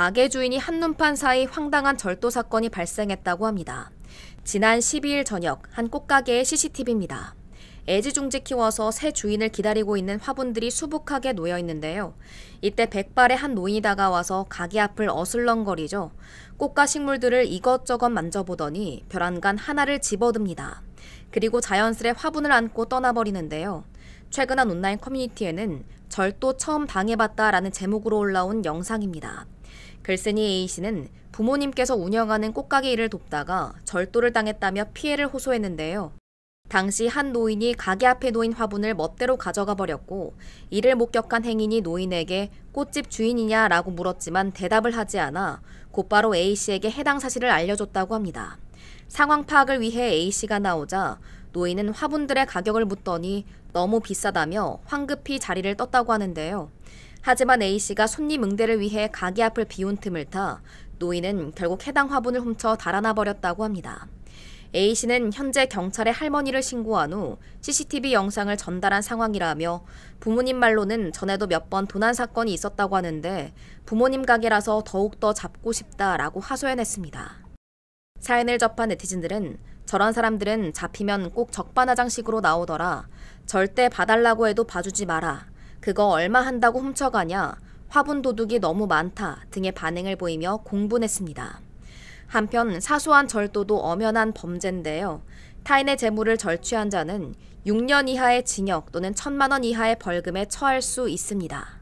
가게 주인이 한눈판 사이 황당한 절도 사건이 발생했다고 합니다. 지난 12일 저녁 한 꽃가게의 CCTV입니다. 애지중지 키워서 새 주인을 기다리고 있는 화분들이 수북하게 놓여 있는데요. 이때 백발의 한 노인이 다가와서 가게 앞을 어슬렁거리죠. 꽃과 식물들을 이것저것 만져보더니 벼란간 하나를 집어듭니다. 그리고 자연스레 화분을 안고 떠나버리는데요. 최근한 온라인 커뮤니티에는 절도 처음 당해봤다라는 제목으로 올라온 영상입니다. 글쓴이 A씨는 부모님께서 운영하는 꽃가게 일을 돕다가 절도를 당했다며 피해를 호소했는데요. 당시 한 노인이 가게 앞에 놓인 화분을 멋대로 가져가 버렸고 이를 목격한 행인이 노인에게 꽃집 주인이냐라고 물었지만 대답을 하지 않아 곧바로 A씨에게 해당 사실을 알려줬다고 합니다. 상황 파악을 위해 A씨가 나오자 노인은 화분들의 가격을 묻더니 너무 비싸다며 황급히 자리를 떴다고 하는데요. 하지만 A씨가 손님 응대를 위해 가게 앞을 비운 틈을 타 노인은 결국 해당 화분을 훔쳐 달아나 버렸다고 합니다. A씨는 현재 경찰에 할머니를 신고한 후 CCTV 영상을 전달한 상황이라며 부모님 말로는 전에도 몇 번 도난 사건이 있었다고 하는데 부모님 가게라서 더욱더 잡고 싶다라고 하소연했습니다. 사연을 접한 네티즌들은 저런 사람들은 잡히면 꼭 적반하장식으로 나오더라. 절대 봐달라고 해도 봐주지 마라. 그거 얼마 한다고 훔쳐가냐, 화분 도둑이 너무 많다 등의 반응을 보이며 공분했습니다. 한편 사소한 절도도 엄연한 범죄인데요. 타인의 재물을 절취한 자는 6년 이하의 징역 또는 1천만 원 이하의 벌금에 처할 수 있습니다.